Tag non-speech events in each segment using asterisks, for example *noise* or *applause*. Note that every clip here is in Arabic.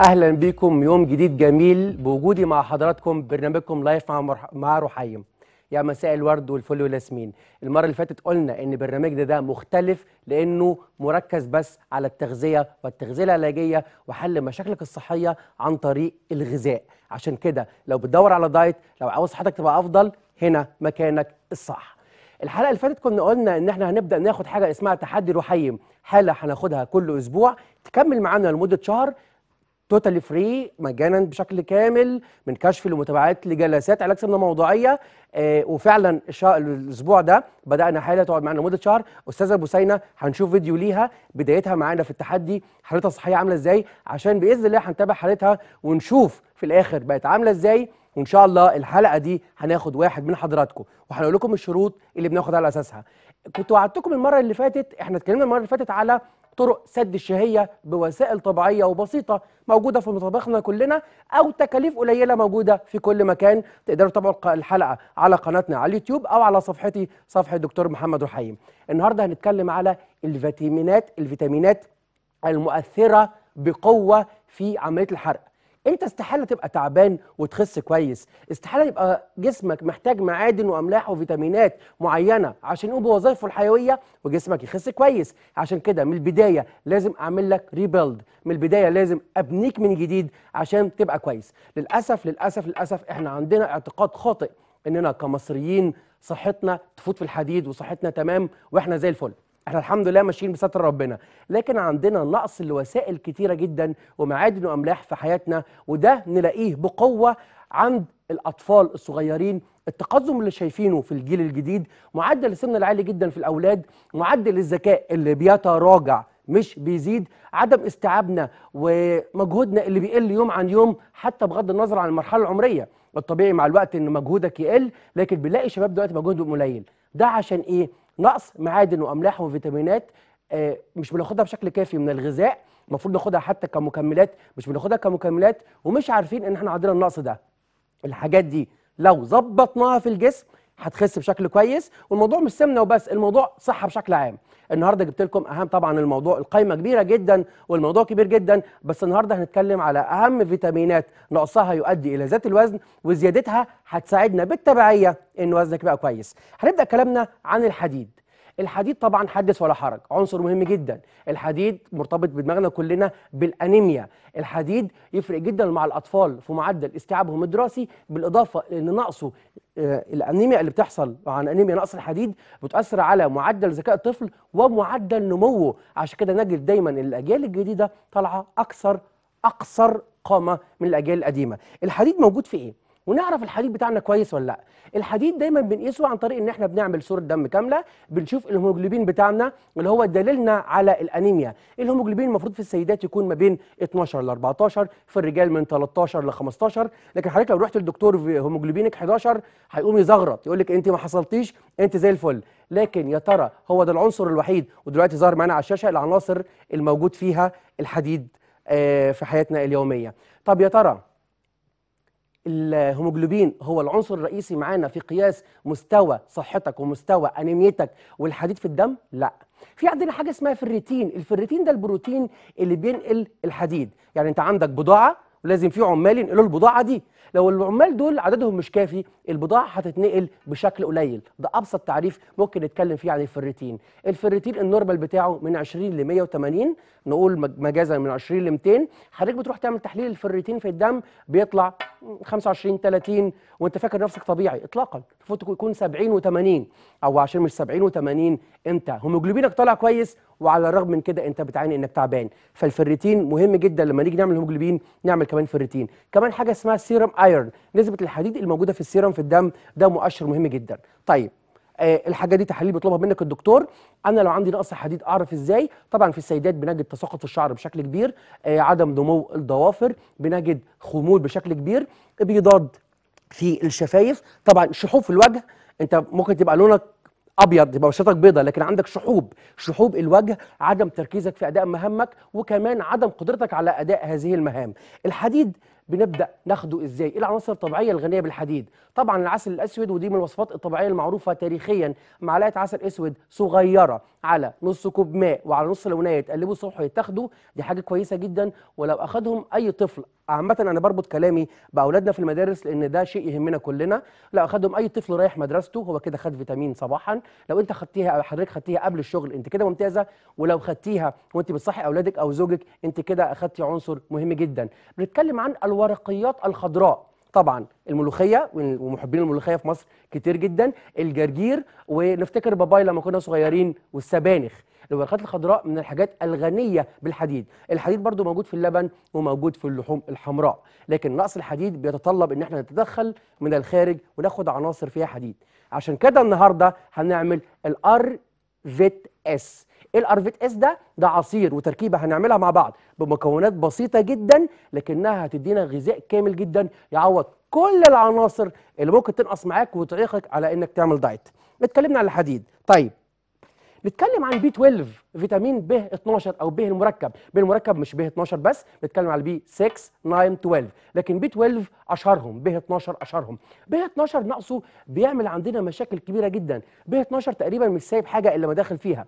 اهلا بيكم يوم جديد جميل بوجودي مع حضراتكم برنامجكم لايف مع مرح... مع رحيم يا مساء الورد والفل والياسمين المره اللي فاتت قلنا ان برنامجنا ده مختلف لانه مركز بس على التغذيه والتغذيه العلاجيه وحل مشاكلك الصحيه عن طريق الغذاء عشان كده لو بتدور على دايت لو عاوز صحتك تبقى افضل هنا مكانك الصح الحلقه اللي فاتت كنا قلنا ان احنا هنبدا ناخد حاجه اسمها تحدي رحيم حاله هناخدها كل اسبوع تكمل معانا لمده شهر توتالي فري مجانا بشكل كامل من كشف لمتابعات لجلسات علاج سمنه موضوعيه آه، وفعلا الاسبوع ده بدانا حاله تقعد معانا لمده شهر استاذه بوسينه هنشوف فيديو ليها بدايتها معانا في التحدي حالتها الصحيه عامله ازاي عشان باذن الله هنتابع حالتها ونشوف في الاخر بقت عامله ازاي وان شاء الله الحلقه دي هناخد واحد من حضراتكم وهنقول لكم الشروط اللي بناخد على اساسها كنت وعدتكم المره اللي فاتت احنا اتكلمنا المره اللي فاتت على طرق سد الشهية بوسائل طبيعية وبسيطة موجودة في مطابخنا كلنا أو تكاليف قليلة موجودة في كل مكان تقدروا تتابعوا الحلقة على قناتنا على اليوتيوب أو على صفحتي صفحة دكتور محمد رحيم النهاردة هنتكلم على الفيتامينات الفيتامينات المؤثرة بقوة في عملية الحرق انت استحاله تبقى تعبان وتخس كويس استحاله يبقى جسمك محتاج معادن واملاح وفيتامينات معينه عشان يقوم بوظائفه الحيويه وجسمك يخس كويس عشان كده من البدايه لازم اعمل لك ريبيلد من البدايه لازم ابنيك من جديد عشان تبقى كويس للاسف للاسف للاسف احنا عندنا اعتقاد خاطئ اننا كمصريين صحتنا تفوت في الحديد وصحتنا تمام واحنا زي الفل احنا الحمد لله ماشيين بستر ربنا لكن عندنا نقص لوسائل كتيره جدا ومعادن واملاح في حياتنا وده نلاقيه بقوه عند الاطفال الصغيرين التقدم اللي شايفينه في الجيل الجديد معدل السمنه العالي جدا في الاولاد معدل الذكاء اللي بيتراجع مش بيزيد عدم استيعابنا ومجهودنا اللي بيقل يوم عن يوم حتى بغض النظر عن المرحله العمريه الطبيعي مع الوقت ان مجهودك يقل لكن بنلاقي شباب دلوقتي مجهودهم قليل ده عشان ايه نقص معادن واملاح وفيتامينات آه، مش بناخدها بشكل كافي من الغذاء المفروض ناخدها حتى كمكملات مش بناخدها كمكملات ومش عارفين ان احنا عندنا النقص ده الحاجات دي لو ظبطناها في الجسم هتخس بشكل كويس والموضوع مش سمنه وبس الموضوع صحه بشكل عام النهارده جبت لكم اهم طبعا الموضوع القايمه كبيره جدا والموضوع كبير جدا بس النهارده هنتكلم على اهم فيتامينات نقصها يؤدي الى زياده الوزن وزيادتها هتساعدنا بالتبعيه ان وزنك بقى كويس هنبدا كلامنا عن الحديد الحديد طبعا حدث ولا حرج عنصر مهم جدا الحديد مرتبط بدماغنا كلنا بالانيميا الحديد يفرق جدا مع الاطفال في معدل استيعابهم الدراسي بالاضافه لان نقصه آه، الانيميا اللي بتحصل عن انيميا نقص الحديد بتاثر على معدل ذكاء الطفل ومعدل نموه عشان كده نجد دايما الاجيال الجديده طالعه اكثر اقصر قامه من الاجيال القديمه الحديد موجود في ايه ونعرف الحديد بتاعنا كويس ولا لا الحديد دايما بنقيسه عن طريق ان احنا بنعمل صوره دم كامله بنشوف الهيموجلوبين بتاعنا اللي هو دليلنا على الانيميا الهيموجلوبين المفروض في السيدات يكون ما بين 12 ل 14 في الرجال من 13 ل 15 لكن حضرتك لو رحت للدكتور في هيموجلوبينك 11 هيقوم يزغرط يقول لك انت ما حصلتيش انت زي الفل لكن يا ترى هو ده العنصر الوحيد ودلوقتي ظاهر معانا على الشاشه العناصر الموجود فيها الحديد آه، في حياتنا اليوميه طب يا ترى الهيموجلوبين هو العنصر الرئيسي معانا في قياس مستوى صحتك ومستوى انيميتك والحديد في الدم لا في عندنا حاجه اسمها فريتين الفريتين ده البروتين اللي بينقل الحديد يعني انت عندك بضاعه ولازم في عمال ينقلوا البضاعه دي لو العمال دول عددهم مش كافي البضاعه هتتنقل بشكل قليل ده ابسط تعريف ممكن نتكلم فيه عن الفريتين الفريتين النورمال بتاعه من 20 ل 180 نقول مجازا من 20 ل 200 حضرتك بتروح تعمل تحليل الفريتين في الدم بيطلع 25 30 وانت فاكر نفسك طبيعي اطلاقا المفروض يكون 70 و80 او عشان مش 70 و80 انت هيموجلوبينك طالع كويس وعلى الرغم من كده انت بتعاني انك تعبان فالفريتين مهم جدا لما نيجي نعمل هيموجلوبين نعمل كمان فريتين كمان حاجه اسمها سيرم ايرون نسبه الحديد الموجوده في السيرم في الدم ده مؤشر مهم جدا طيب آه الحاجه دي تحاليل بيطلبها منك الدكتور انا لو عندي نقص حديد اعرف ازاي طبعا في السيدات بنجد تساقط الشعر بشكل كبير آه عدم نمو الضوافر بنجد خمول بشكل كبير بيضاد في الشفايف طبعا شحوب في الوجه انت ممكن تبقى لونك ابيض يبقى بشرتك بيضه لكن عندك شحوب شحوب الوجه عدم تركيزك في اداء مهامك وكمان عدم قدرتك على اداء هذه المهام الحديد بنبدا ناخده ازاي ايه العناصر الطبيعيه الغنيه بالحديد طبعا العسل الاسود ودي من الوصفات الطبيعيه المعروفه تاريخيا معلقه عسل اسود صغيره على نص كوب ماء وعلى نص لونيه تقلبوا الصبح وتاخدوا دي حاجه كويسه جدا ولو اخذهم اي طفل عامة أنا بربط كلامي بأولادنا في المدارس لأن ده شيء يهمنا كلنا، لو أخدهم أي طفل رايح مدرسته هو كده خد فيتامين صباحا، لو أنت خدتيها أو حضرتك خدتيها قبل الشغل أنت كده ممتازة، ولو خدتيها وأنت بتصحي أولادك أو زوجك أنت كده أخدتي عنصر مهم جدا. بنتكلم عن الورقيات الخضراء طبعا الملوخيه ومحبين الملوخيه في مصر كتير جدا الجرجير ونفتكر باباي لما كنا صغيرين والسبانخ الورقات الخضراء من الحاجات الغنيه بالحديد الحديد برضو موجود في اللبن وموجود في اللحوم الحمراء لكن نقص الحديد بيتطلب ان احنا نتدخل من الخارج وناخد عناصر فيها حديد عشان كده النهارده هنعمل الار فيت اس الارفيت اس ده ده عصير وتركيبه هنعملها مع بعض بمكونات بسيطه جدا لكنها هتدينا غذاء كامل جدا يعوض كل العناصر اللي ممكن تنقص معاك وتعيقك على انك تعمل دايت اتكلمنا على الحديد طيب بيتكلم عن بي 12 فيتامين ب 12 او ب المركب ب المركب مش ب 12 بس بيتكلم على بي 6 9 12 لكن بي 12 اشهرهم ب 12 اشهرهم ب 12 نقصه بيعمل عندنا مشاكل كبيره جدا ب 12 تقريبا مش سايب حاجه الا ما داخل فيها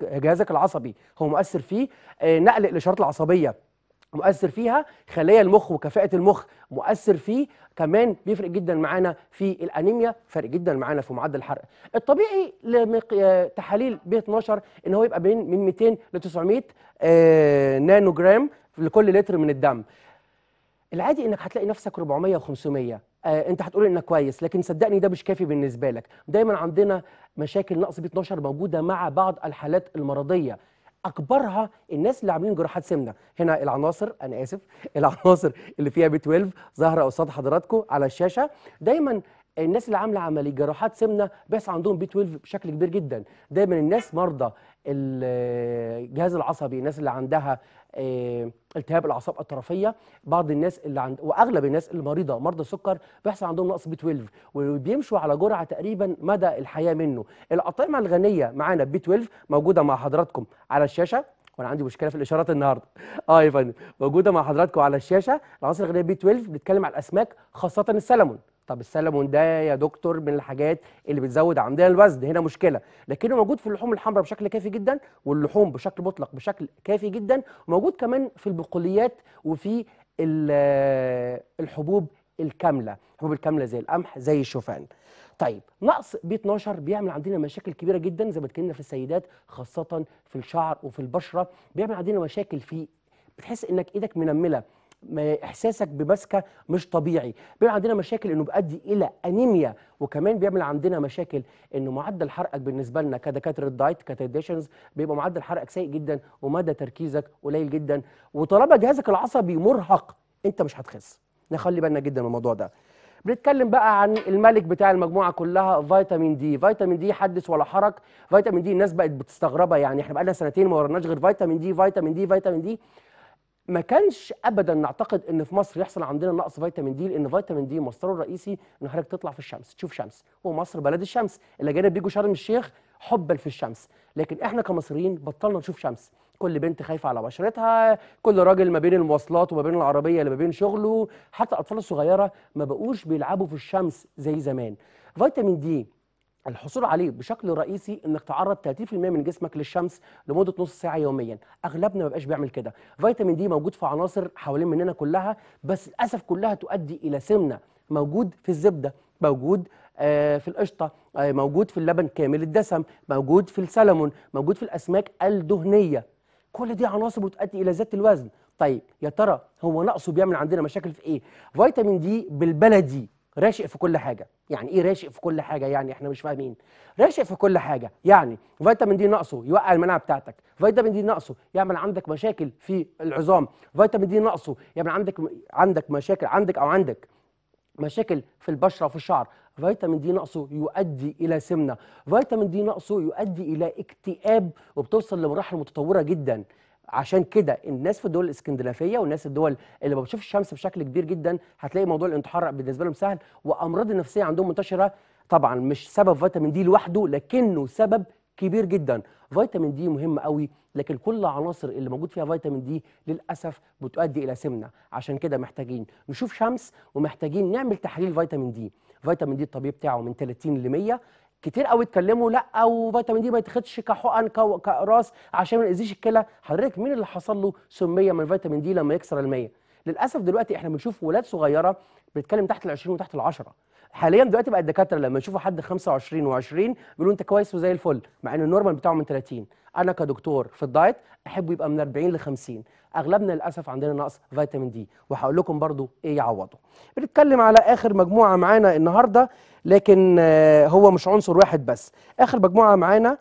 جهازك العصبي هو مؤثر فيه آه، نقل الاشارات العصبيه مؤثر فيها خلايا المخ وكفاءه المخ مؤثر فيه كمان بيفرق جدا معانا في الانيميا فرق جدا معانا في معدل الحرق الطبيعي لتحاليل تحاليل 12 ان هو يبقى بين من 200 ل 900 آه، نانو جرام لكل لتر من الدم العادي انك هتلاقي نفسك 400 و500 آه انت هتقول انك كويس لكن صدقني ده مش كافي بالنسبه لك دايما عندنا مشاكل نقص بي 12 موجوده مع بعض الحالات المرضيه اكبرها الناس اللي عاملين جراحات سمنه هنا العناصر انا اسف *laughs* العناصر اللي فيها بي 12 ظاهره قصاد حضراتكم على الشاشه دايما الناس اللي عامله عمليه جراحات سمنه بس عندهم بي 12 بشكل كبير جدا دايما الناس مرضى الجهاز العصبي الناس اللي عندها آه، التهاب الاعصاب الطرفيه بعض الناس اللي عند واغلب الناس اللي مريضه مرضى السكر بيحصل عندهم نقص بي 12 وبيمشوا على جرعه تقريبا مدى الحياه منه الاطعمه الغنيه معانا بي 12 موجوده مع حضراتكم على الشاشه وانا عندي مشكله في الاشارات النهارده *laughs* اه يا فندم موجوده مع حضراتكم على الشاشه العناصر الغنيه بي 12 بنتكلم على الاسماك خاصه السلمون طب السلمون ده يا دكتور من الحاجات اللي بتزود عندنا الوزن هنا مشكله لكنه موجود في اللحوم الحمراء بشكل كافي جدا واللحوم بشكل مطلق بشكل كافي جدا موجود كمان في البقوليات وفي آه، الحبوب الكامله الحبوب الكامله زي القمح زي الشوفان طيب نقص بي 12 بيعمل عندنا مشاكل كبيره جدا زي ما اتكلمنا في السيدات خاصه في الشعر وفي البشره بيعمل عندنا مشاكل في بتحس انك ايدك منمله احساسك بمسكه مش طبيعي بيعمل عندنا مشاكل انه بيؤدي الى انيميا وكمان بيعمل عندنا مشاكل انه معدل حرقك بالنسبه لنا كدكاتره الدايت كتديشنز بيبقى معدل حرقك سيء جدا ومدى تركيزك قليل جدا وطالما جهازك العصبي مرهق انت مش هتخس نخلي بالنا جدا من الموضوع ده بنتكلم بقى عن الملك بتاع المجموعه كلها فيتامين دي فيتامين دي حدث ولا حرج فيتامين دي الناس بقت بتستغربها يعني احنا بقى لنا سنتين ما ورناش غير فيتامين دي فيتامين دي فيتامين دي ما كانش ابدا نعتقد ان في مصر يحصل عندنا نقص فيتامين دي لان فيتامين دي مصدره الرئيسي ان حضرتك تطلع في الشمس تشوف شمس ومصر بلد الشمس الاجانب بيجوا شرم الشيخ حبا في الشمس لكن احنا كمصريين بطلنا نشوف شمس كل بنت خايفه على بشرتها كل راجل ما بين المواصلات وما بين العربيه اللي ما بين شغله حتى الاطفال الصغيره ما بقوش بيلعبوا في الشمس زي زمان فيتامين دي الحصول عليه بشكل رئيسي انك تعرض 30% من جسمك للشمس لمده نص ساعه يوميا اغلبنا ما بقاش بيعمل كده فيتامين دي موجود في عناصر حوالين مننا كلها بس للاسف كلها تؤدي الى سمنه موجود في الزبده موجود آه، في القشطه آه، موجود في اللبن كامل الدسم موجود في السلمون موجود في الاسماك الدهنيه كل دي عناصر بتؤدي الى زياده الوزن طيب يا ترى هو نقصه بيعمل عندنا مشاكل في ايه فيتامين دي بالبلدي راشق في كل حاجه يعني ايه راشق في كل حاجه يعني احنا مش فاهمين راشق في كل حاجه يعني فيتامين دي ناقصه يوقع المناعه بتاعتك فيتامين دي ناقصه يعمل عندك مشاكل في العظام فيتامين دي ناقصه يعمل عندك عندك مشاكل عندك او عندك مشاكل في البشره وفي الشعر فيتامين دي ناقصه يؤدي الى سمنه فيتامين دي ناقصه يؤدي الى اكتئاب وبتوصل لمراحل متطوره جدا عشان كده الناس في الدول الاسكندنافيه والناس الدول اللي ما بتشوفش الشمس بشكل كبير جدا هتلاقي موضوع الانتحار بالنسبه لهم سهل وامراض النفسيه عندهم منتشره طبعا مش سبب فيتامين دي لوحده لكنه سبب كبير جدا فيتامين دي مهم قوي لكن كل العناصر اللي موجود فيها فيتامين دي للاسف بتؤدي الى سمنه عشان كده محتاجين نشوف شمس ومحتاجين نعمل تحليل فيتامين دي فيتامين دي الطبيعي بتاعه من 30 ل 100 كتير قوي اتكلموا لا وفيتامين دي ما يتاخدش كحقن كراس عشان ما يأذيش الكلى حضرتك مين اللي حصل له سميه من فيتامين دي لما يكسر المية للاسف دلوقتي احنا بنشوف ولاد صغيره بتتكلم تحت ال20 وتحت ال10 حاليا دلوقتي بقى الدكاتره لما يشوفوا حد 25 و20 بيقولوا انت كويس وزي الفل مع ان النورمال بتاعه من 30 انا كدكتور في الدايت احبه يبقى من 40 ل 50 اغلبنا للاسف عندنا نقص فيتامين دي وهقول لكم برضو ايه يعوضه بنتكلم على اخر مجموعه معانا النهارده لكن آه، هو مش عنصر واحد بس اخر مجموعه معانا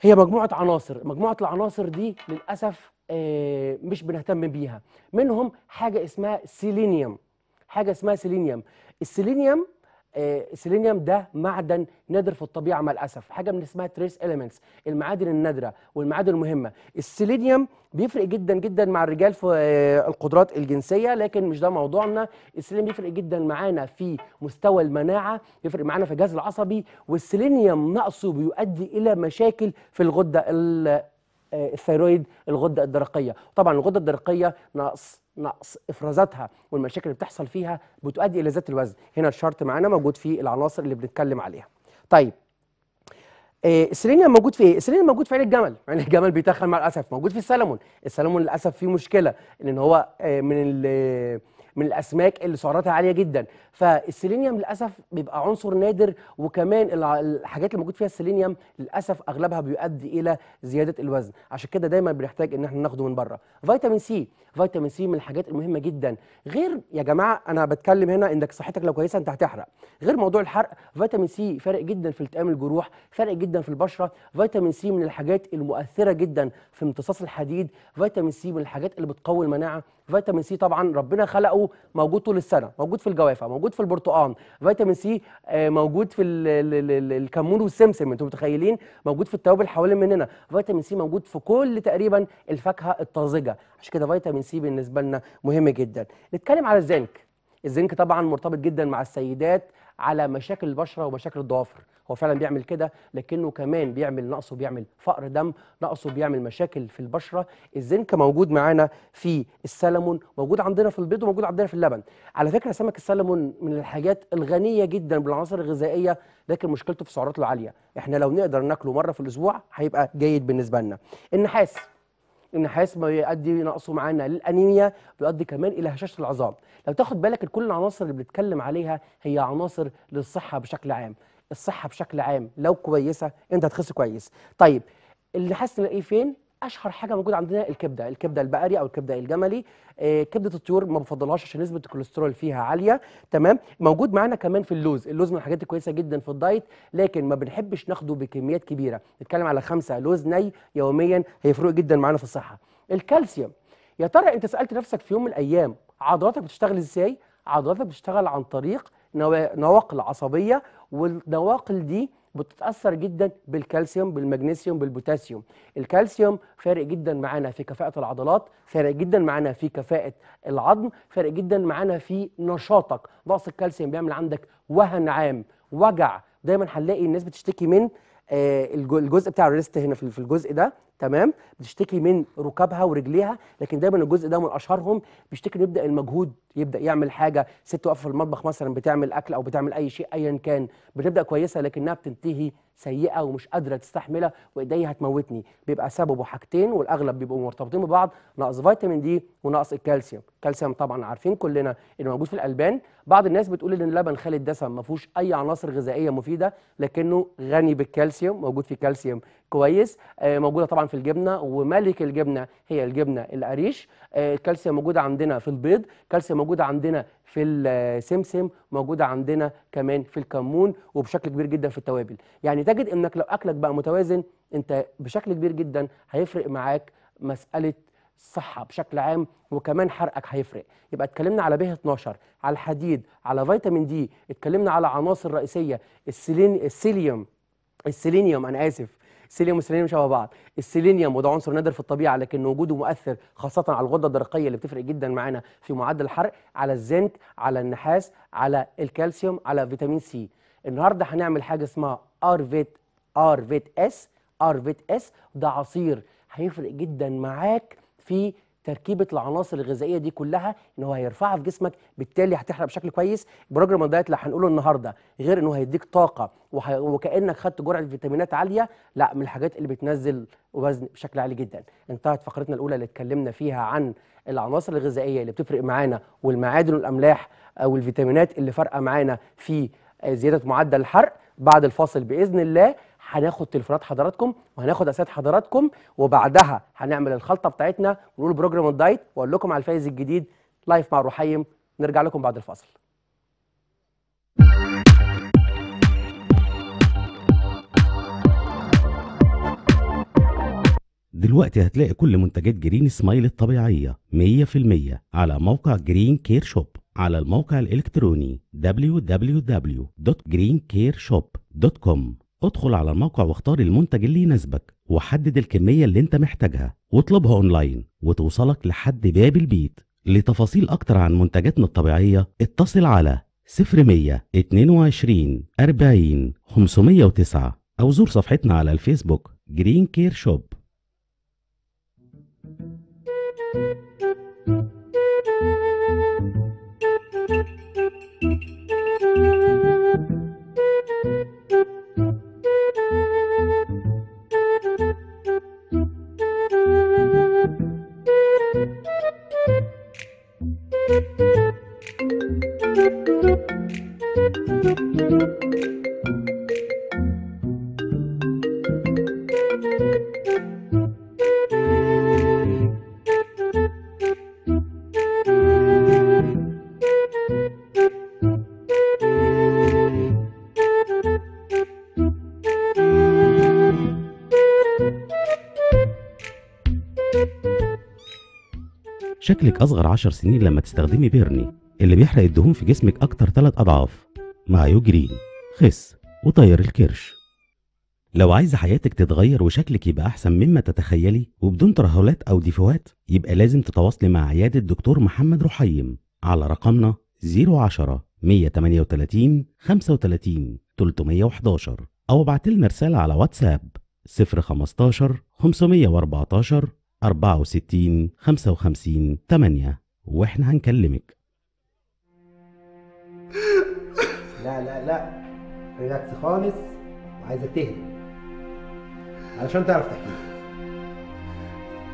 هي مجموعه عناصر مجموعه العناصر دي للاسف آه، مش بنهتم بيها منهم حاجه اسمها سيلينيوم حاجه اسمها سيلينيوم السيلينيوم سيلينيوم آه، ده معدن نادر في الطبيعه مع الاسف حاجه من اسمها تريس اليمنتس المعادن النادره والمعادن المهمه السيلينيوم بيفرق جدا جدا مع الرجال في آه، القدرات الجنسيه لكن مش ده موضوعنا السيلينيوم بيفرق جدا معانا في مستوى المناعه بيفرق معانا في الجهاز العصبي والسيلينيوم نقصه بيؤدي الى مشاكل في الغده آه، الثيرويد الغده الدرقيه طبعا الغده الدرقيه نقص نقص افرازاتها والمشاكل اللي بتحصل فيها بتؤدي الى زياده الوزن هنا الشرط معانا موجود في العناصر اللي بنتكلم عليها طيب إيه السيلينيوم موجود في ايه؟ السيلينيوم موجود في عين الجمل، عين الجمل بيتخن مع الاسف، موجود في السلمون، السلمون للاسف فيه مشكله ان هو آه، من من الاسماك اللي سعراتها عاليه جدا فالسيلينيوم للاسف بيبقى عنصر نادر وكمان الحاجات اللي موجود فيها السيلينيوم للاسف اغلبها بيؤدي الى زياده الوزن عشان كده دايما بنحتاج ان احنا ناخده من بره فيتامين سي فيتامين سي من الحاجات المهمه جدا غير يا جماعه انا بتكلم هنا انك صحتك لو كويسه انت هتحرق غير موضوع الحرق فيتامين سي فارق جدا في التئام الجروح فارق جدا في البشره فيتامين سي من الحاجات المؤثره جدا في امتصاص الحديد فيتامين سي من الحاجات اللي بتقوي المناعه فيتامين سي طبعا ربنا خلقه موجود طول السنه موجود في الجوافه موجود في البرتقال فيتامين سي آه، موجود في الكمون والسمسم انتوا متخيلين موجود في التوابل حوالين مننا فيتامين سي موجود في كل تقريبا الفاكهه الطازجه عشان كده فيتامين سي بالنسبه لنا مهم جدا نتكلم على الزنك الزنك طبعا مرتبط جدا مع السيدات على مشاكل البشره ومشاكل الضوافر هو فعلا بيعمل كده لكنه كمان بيعمل نقصه بيعمل فقر دم نقصه بيعمل مشاكل في البشره الزنك موجود معانا في السلمون موجود عندنا في البيض وموجود عندنا في اللبن على فكره سمك السلمون من الحاجات الغنيه جدا بالعناصر الغذائيه لكن مشكلته في سعراته العاليه احنا لو نقدر ناكله مره في الاسبوع هيبقى جيد بالنسبه لنا النحاس النحاس ما بيؤدي نقصه معانا للانيميا بيؤدي كمان الى هشاشه العظام لو تاخد بالك كل العناصر اللي بنتكلم عليها هي عناصر للصحه بشكل عام الصحه بشكل عام لو كويسه انت هتخس كويس طيب اللي حاسس نلاقيه فين اشهر حاجه موجوده عندنا الكبده الكبده البقري او الكبده الجملي آه، كبده الطيور ما بفضلهاش عشان نسبه الكوليسترول فيها عاليه تمام موجود معانا كمان في اللوز اللوز من الحاجات الكويسه جدا في الدايت لكن ما بنحبش ناخده بكميات كبيره نتكلم على خمسة لوز ني يوميا هيفرق جدا معانا في الصحه الكالسيوم يا ترى انت سالت نفسك في يوم من الايام عضلاتك بتشتغل ازاي عضلاتك بتشتغل عن طريق نواقل عصبيه والنواقل دي بتتاثر جدا بالكالسيوم بالمغنيسيوم بالبوتاسيوم الكالسيوم فارق جدا معانا في كفاءه العضلات فارق جدا معانا في كفاءه العظم فارق جدا معانا في نشاطك نقص الكالسيوم بيعمل عندك وهن عام وجع دايما هنلاقي الناس بتشتكي من آه، الجزء بتاع الريست هنا في الجزء ده تمام بتشتكي من ركابها ورجليها لكن دايما الجزء ده من اشهرهم بيشتكي يبدا المجهود يبدا يعمل حاجه ست واقفه في المطبخ مثلا بتعمل اكل او بتعمل اي شيء ايا كان بتبدا كويسه لكنها بتنتهي سيئه ومش قادره تستحملها وايديا هتموتني بيبقى سببه حاجتين والاغلب بيبقوا مرتبطين ببعض نقص فيتامين دي ونقص الكالسيوم الكالسيوم طبعا عارفين كلنا انه موجود في الالبان بعض الناس بتقول ان اللبن خالي الدسم ما فيهوش اي عناصر غذائيه مفيده لكنه غني بالكالسيوم موجود فيه كالسيوم كويس آه، موجوده طبعا في الجبنه وملك الجبنه هي الجبنه القريش آه، الكالسيوم موجوده عندنا في البيض الكالسيوم موجوده عندنا في السمسم موجوده عندنا كمان في الكمون وبشكل كبير جدا في التوابل يعني تجد انك لو اكلك بقى متوازن انت بشكل كبير جدا هيفرق معاك مساله الصحه بشكل عام وكمان حرقك هيفرق يبقى اتكلمنا على به 12 على الحديد على فيتامين دي اتكلمنا على عناصر رئيسيه السيلين السيليوم السيلينيوم انا اسف السيليوم والسيلينيوم شبه بعض السيلينيوم وده عنصر نادر في الطبيعه لكن وجوده مؤثر خاصه على الغده الدرقيه اللي بتفرق جدا معانا في معدل الحرق على الزنك على النحاس على الكالسيوم على فيتامين سي النهارده هنعمل حاجه اسمها ارفيت ارفيت اس ارفيت اس ده عصير هيفرق جدا معاك في تركيبه العناصر الغذائيه دي كلها ان هو هيرفعها في جسمك بالتالي هتحرق بشكل كويس بروجرام دايت اللي هنقوله النهارده غير انه هيديك طاقه وح... وكانك خدت جرعه فيتامينات عاليه لا من الحاجات اللي بتنزل وزن بشكل عالي جدا انتهت فقرتنا الاولى اللي اتكلمنا فيها عن العناصر الغذائيه اللي بتفرق معانا والمعادن والاملاح آه، والفيتامينات اللي فارقه معانا في آه، زياده معدل الحرق بعد الفاصل باذن الله هناخد تليفونات حضراتكم وهناخد اسئله حضراتكم وبعدها هنعمل الخلطه بتاعتنا ونقول بروجرام الدايت واقول لكم على الفايز الجديد لايف مع رحيم نرجع لكم بعد الفاصل دلوقتي هتلاقي كل منتجات جرين سمايل الطبيعية 100% على موقع جرين كير شوب على الموقع الإلكتروني www.greencareshop.com ادخل على الموقع واختار المنتج اللي يناسبك وحدد الكمية اللي انت محتاجها واطلبها اونلاين وتوصلك لحد باب البيت لتفاصيل اكتر عن منتجاتنا الطبيعية اتصل على 0122 40 509 او زور صفحتنا على الفيسبوك جرين كير شوب thank you أصغر 10 سنين لما تستخدمي بيرني اللي بيحرق الدهون في جسمك أكتر 3 أضعاف مع يوجرين خس وطير الكرش لو عايزة حياتك تتغير وشكلك يبقى أحسن مما تتخيلي وبدون ترهلات أو ديفوهات يبقى لازم تتواصلي مع عيادة دكتور محمد رحيم على رقمنا 010 138 35 311 أو لنا رسالة على واتساب 015 514 64 55 8 واحنا هنكلمك لا لا لا ريلاكس خالص وعايزك تهدى علشان تعرف تحكي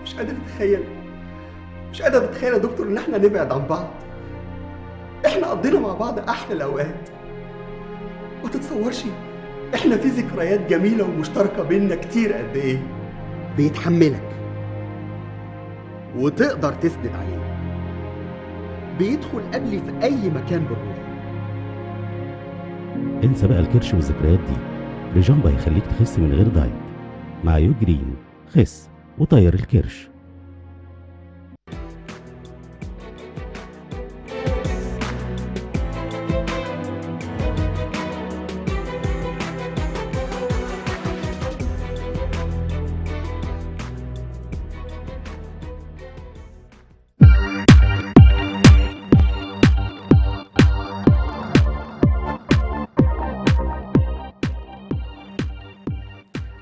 مش قادر اتخيل مش قادر اتخيل يا دكتور ان احنا نبعد عن بعض احنا قضينا مع بعض احلى الاوقات ما تتصورش احنا في ذكريات جميله ومشتركه بينا كتير قد ايه بيتحملك وتقدر تسند عليه بيدخل قبلي في أي مكان بالروح انسى بقى الكرش والذكريات دي ريجامب هيخليك تخس من غير دايت مع يوجرين خس وطير الكرش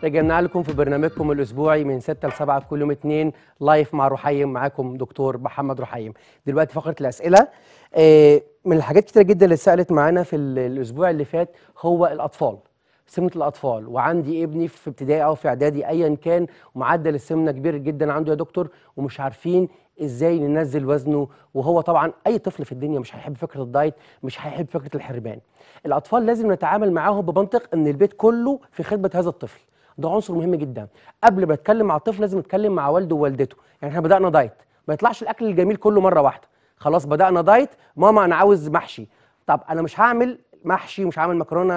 رجعنا لكم في برنامجكم الاسبوعي من 6 ل 7 كل يوم اثنين لايف مع رحيم معاكم دكتور محمد رحيم دلوقتي فقره الاسئله آه، من الحاجات كتيره جدا اللي اتسالت معانا في الاسبوع اللي فات هو الاطفال سمنه الاطفال وعندي ابني في ابتدائي او في اعدادي ايا كان معدل السمنه كبير جدا عنده يا دكتور ومش عارفين ازاي ننزل وزنه وهو طبعا اي طفل في الدنيا مش هيحب فكره الدايت مش هيحب فكره الحرمان الاطفال لازم نتعامل معاهم بمنطق ان البيت كله في خدمه هذا الطفل ده عنصر مهم جدا قبل ما اتكلم مع الطفل لازم اتكلم مع والده ووالدته يعني احنا بدانا دايت ما يطلعش الاكل الجميل كله مره واحده خلاص بدانا دايت ماما انا عاوز محشي طب انا مش هعمل محشي مش هعمل مكرونه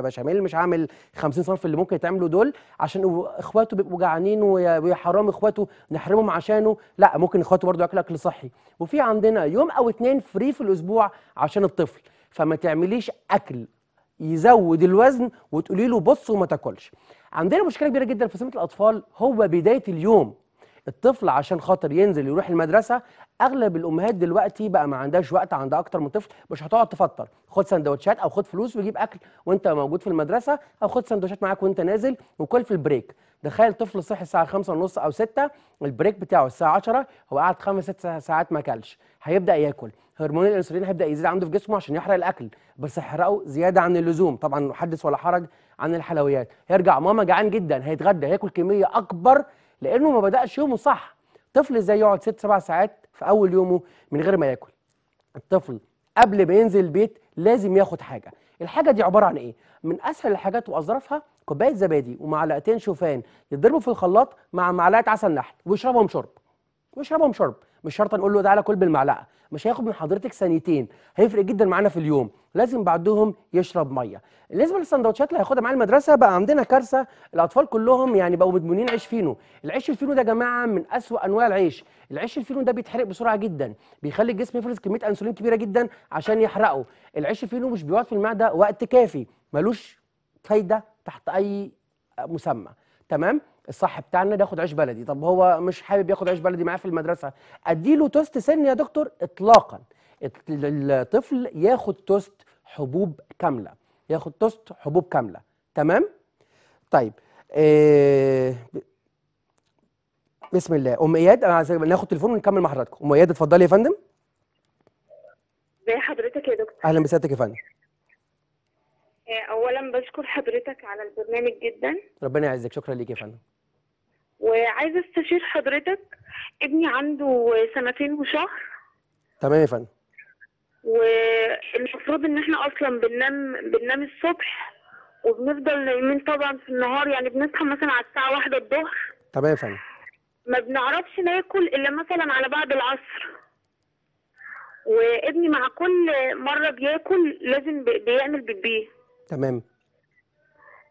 بشاميل مش هعمل 50 صنف اللي ممكن يتعملوا دول عشان اخواته بيبقوا جعانين ويا حرام اخواته نحرمهم عشانه لا ممكن اخواته برضه ياكلوا اكل صحي وفي عندنا يوم او اتنين فري في الاسبوع عشان الطفل فما تعمليش اكل يزود الوزن وتقولي له بص وما تاكلش عندنا مشكله كبيره جدا في سمه الاطفال هو بدايه اليوم الطفل عشان خاطر ينزل يروح المدرسه اغلب الامهات دلوقتي بقى ما عندهاش وقت عندها اكتر من طفل مش هتقعد تفطر خد سندوتشات او خد فلوس وجيب اكل وانت موجود في المدرسه او خد سندوتشات معاك وانت نازل وكل في البريك تخيل طفل صحي الساعه 5 ونص او 6 البريك بتاعه الساعه 10 هو قعد خمس ست ساعات ما اكلش هيبدا ياكل هرمون الانسولين هيبدا يزيد عنده في جسمه عشان يحرق الاكل بس هيحرقه زياده عن اللزوم طبعا حدث ولا حرج عن الحلويات هيرجع ماما جعان جدا هيتغدى هياكل كميه اكبر لانه ما بداش يومه صح طفل ازاي يقعد ست سبع ساعات في اول يومه من غير ما ياكل الطفل قبل ما ينزل البيت لازم ياخد حاجه الحاجه دي عباره عن ايه من اسهل الحاجات واظرفها كوبايه زبادي ومعلقتين شوفان يضربوا في الخلاط مع معلقه عسل نحل ويشربهم شرب ويشربهم شرب مش شرط نقول له تعالى كل بالمعلقه مش هياخد من حضرتك ثانيتين هيفرق جدا معانا في اليوم لازم بعدهم يشرب ميه بالنسبه للسندوتشات اللي هياخدها معاه المدرسه بقى عندنا كارثه الاطفال كلهم يعني بقوا مدمنين عيش فينو العيش الفينو ده يا جماعه من اسوا انواع العيش العيش الفينو ده بيتحرق بسرعه جدا بيخلي الجسم يفرز كميه انسولين كبيره جدا عشان يحرقه العيش الفينو مش بيقعد في المعده وقت كافي ملوش فايده تحت اي مسمى تمام الصح بتاعنا ده ياخد عيش بلدي طب هو مش حابب ياخد عيش بلدي معاه في المدرسه اديله توست سن يا دكتور اطلاقا الطفل ياخد توست حبوب كامله ياخد توست حبوب كامله تمام طيب إيه بسم الله ام اياد انا عايز ناخد تليفون ونكمل مع حضراتكم ام اياد اتفضلي يا فندم ازي حضرتك يا دكتور اهلا بسيادتك يا فندم آه، اولا بشكر حضرتك على البرنامج جدا ربنا يعزك شكرا ليك يا فندم وعايزه استشير حضرتك ابني عنده سنتين وشهر تمام يا فندم والمفروض ان احنا اصلا بننام بننام الصبح وبنفضل نايمين طبعا في النهار يعني بنصحى مثلا على الساعه واحدة الظهر تمام يا فندم ما بنعرفش ناكل الا مثلا على بعد العصر وابني مع كل مره بياكل لازم بيعمل بيبيه تمام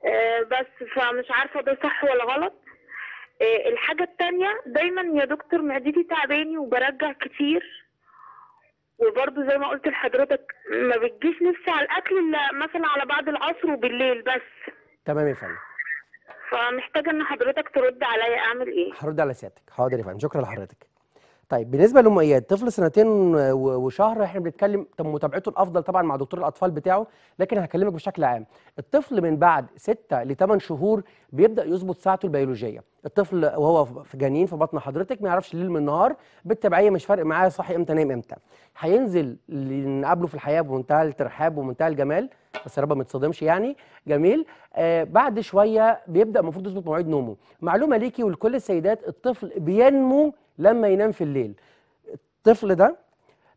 آه، بس فمش عارفه ده صح ولا غلط آه، الحاجه الثانيه دايما يا دكتور معدتي تعباني وبرجع كتير وبرضه زي ما قلت لحضرتك ما بتجيش نفسي على الاكل الا مثلا على بعد العصر وبالليل بس تمام يا فندم فمحتاجه ان حضرتك ترد عليا اعمل ايه هرد على سيادتك حاضر يا فندم شكرا لحضرتك طيب بالنسبه لام اياد طفل سنتين وشهر احنا بنتكلم طب متابعته الافضل طبعا مع دكتور الاطفال بتاعه لكن هكلمك بشكل عام الطفل من بعد 6 ل 8 شهور بيبدا يظبط ساعته البيولوجيه الطفل وهو في جنين في بطن حضرتك ما يعرفش الليل من النهار بالتبعيه مش فارق معاه صاحي امتى نايم امتى هينزل نقابله في الحياه بمنتهى الترحاب ومنتهى الجمال بس يا رب ما تصدمش يعني جميل آه بعد شويه بيبدا المفروض يظبط مواعيد نومه معلومه ليكي ولكل السيدات الطفل بينمو لما ينام في الليل الطفل ده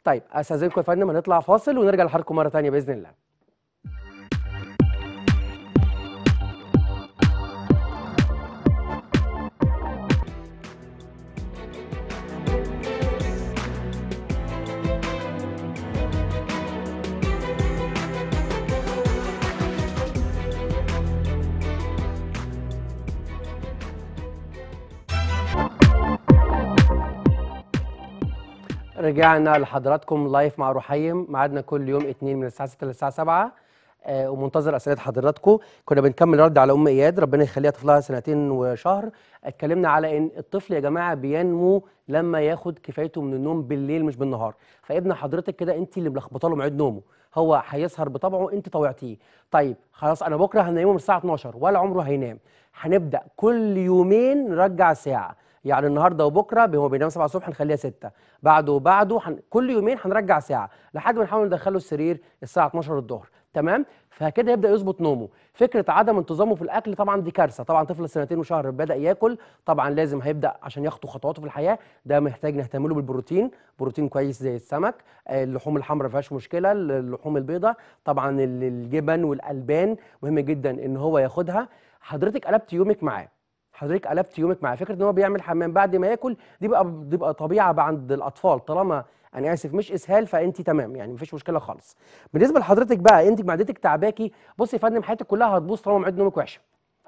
طيب استاذنكم يا فندم هنطلع فاصل ونرجع لحضراتكم مره ثانيه باذن الله رجعنا لحضراتكم لايف مع روحيم معادنا كل يوم اثنين من الساعه 6 للساعه 7 آه ومنتظر اسئله حضراتكم كنا بنكمل رد على ام اياد ربنا يخليها طفلها سنتين وشهر اتكلمنا على ان الطفل يا جماعه بينمو لما ياخد كفايته من النوم بالليل مش بالنهار فابن حضرتك كده انت اللي ملخبطه له معيد نومه هو هيسهر بطبعه انت طوعتيه طيب خلاص انا بكره هنيمه من الساعه 12 ولا عمره هينام هنبدا كل يومين نرجع ساعه يعني النهارده وبكره هو بينام 7 الصبح نخليها 6 بعده وبعده حن... كل يومين هنرجع ساعه لحد ما نحاول ندخله السرير الساعه 12 الظهر تمام فكده يبدا يظبط نومه فكره عدم انتظامه في الاكل طبعا دي كارثه طبعا طفل سنتين وشهر بدا ياكل طبعا لازم هيبدا عشان يخطو خطواته في الحياه ده محتاج نهتم له بالبروتين بروتين كويس زي السمك آه، اللحوم الحمراء ما فيهاش مشكله اللحوم البيضاء طبعا الجبن والالبان مهم جدا ان هو ياخدها حضرتك قلبت يومك معاه حضرتك قلبت يومك مع فكره ان هو بيعمل حمام بعد ما ياكل دي بقى دي بقى طبيعه عند الاطفال طالما انا اسف مش اسهال فانت تمام يعني مفيش مشكله خالص بالنسبه لحضرتك بقى انت معدتك تعباكي بصي يا فندم حياتك كلها هتبوظ طالما مواعيد نومك وحشه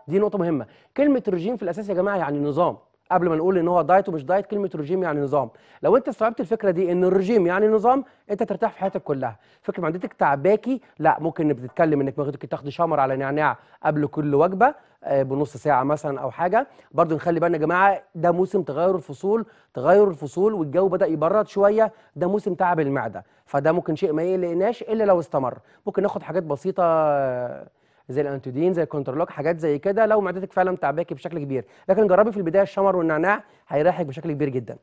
دي نقطه مهمه كلمه رجيم في الاساس يا جماعه يعني نظام قبل ما نقول ان هو دايت ومش دايت كلمه رجيم يعني نظام لو انت استوعبت الفكره دي ان الرجيم يعني نظام انت ترتاح في حياتك كلها فكره معدتك تعباكي لا ممكن بتتكلم انك ممكن تاخدي شمر على نعناع قبل كل وجبه آه، بنص ساعه مثلا او حاجه برضو نخلي بالنا يا جماعه ده موسم تغير الفصول تغير الفصول والجو بدا يبرد شويه ده موسم تعب المعده فده ممكن شيء ما يقلقناش الا لو استمر ممكن ناخد حاجات بسيطه آه، زي الانتودين زي الكنترولوك حاجات زي كده لو معدتك فعلا تعباكي بشكل كبير لكن جربي في البدايه الشمر والنعناع هيريحك بشكل كبير جدا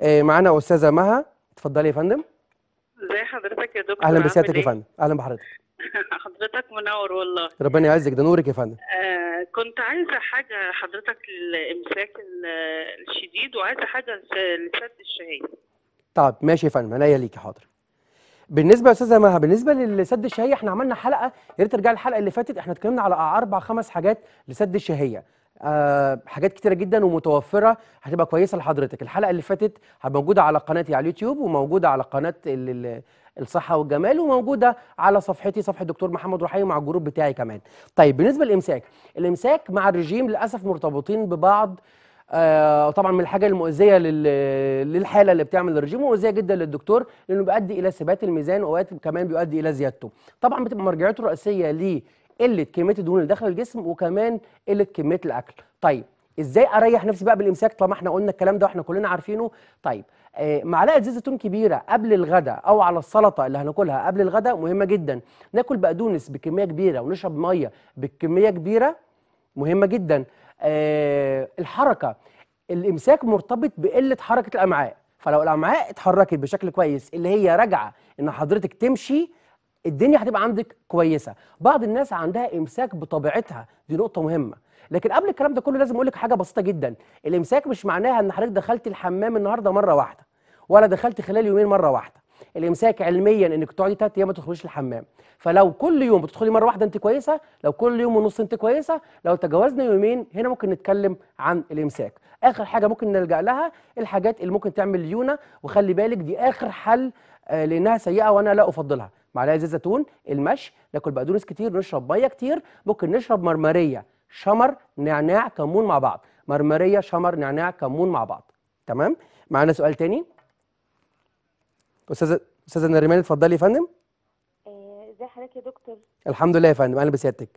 آه، معانا استاذه مها اتفضلي يا فندم ازي حضرتك يا دكتور اهلا بسيادتك يا ايه؟ فندم اهلا بحضرتك *laughs* حضرتك منور والله ربنا يعزك ده نورك يا فندم آه كنت عايزه حاجه حضرتك الامساك الشديد وعايزه حاجه لسد الشهيه طب ماشي يا فندم انا ليكي حاضر بالنسبه يا استاذه مها بالنسبه لسد الشهيه احنا عملنا حلقه يا ريت ترجع الحلقه اللي فاتت احنا اتكلمنا على اربع خمس حاجات لسد الشهيه أه حاجات كتيره جدا ومتوفره هتبقى كويسه لحضرتك الحلقه اللي فاتت موجوده على قناتي على اليوتيوب وموجوده على قناه الصحه والجمال وموجوده على صفحتي صفحه دكتور محمد رحيم مع الجروب بتاعي كمان طيب بالنسبه للامساك الامساك مع الرجيم للاسف مرتبطين ببعض آه، طبعا من الحاجه المؤذيه للحاله اللي بتعمل الرجيم ومؤذيه جدا للدكتور لانه بيؤدي الى ثبات الميزان واوقات كمان بيؤدي الى زيادته طبعا بتبقى مرجعيته الرئيسيه لقله كميه الدهون اللي داخل الجسم وكمان قله كميه الاكل طيب ازاي اريح نفسي بقى بالامساك طالما احنا قلنا الكلام ده واحنا كلنا عارفينه طيب آه معلقه زيت زيتون كبيره قبل الغداء او على السلطه اللي هناكلها قبل الغداء مهمه جدا ناكل بقدونس بكميه كبيره ونشرب ميه بكميه كبيره مهمه جدا آه، الحركه الامساك مرتبط بقله حركه الامعاء فلو الامعاء اتحركت بشكل كويس اللي هي راجعه ان حضرتك تمشي الدنيا هتبقى عندك كويسه بعض الناس عندها امساك بطبيعتها دي نقطه مهمه لكن قبل الكلام ده كله لازم اقول لك حاجه بسيطه جدا الامساك مش معناها ان حضرتك دخلت الحمام النهارده مره واحده ولا دخلت خلال يومين مره واحده الامساك علميا انك تقعدي ثلاث ايام ما تدخليش الحمام فلو كل يوم بتدخلي مره واحده انت كويسه لو كل يوم ونص انت كويسه لو تجاوزنا يومين هنا ممكن نتكلم عن الامساك اخر حاجه ممكن نلجا لها الحاجات اللي ممكن تعمل ليونه وخلي بالك دي اخر حل آه، لانها سيئه وانا لا افضلها معلقه زيت زيتون المشي ناكل بقدونس كتير نشرب ميه كتير ممكن نشرب مرمريه شمر نعناع كمون مع بعض مرمريه شمر نعناع كمون مع بعض تمام معانا سؤال تاني استاذه استاذه نريمان اتفضلي يا فندم آه، ازي حضرتك يا دكتور الحمد لله يا فندم اهلا بسيادتك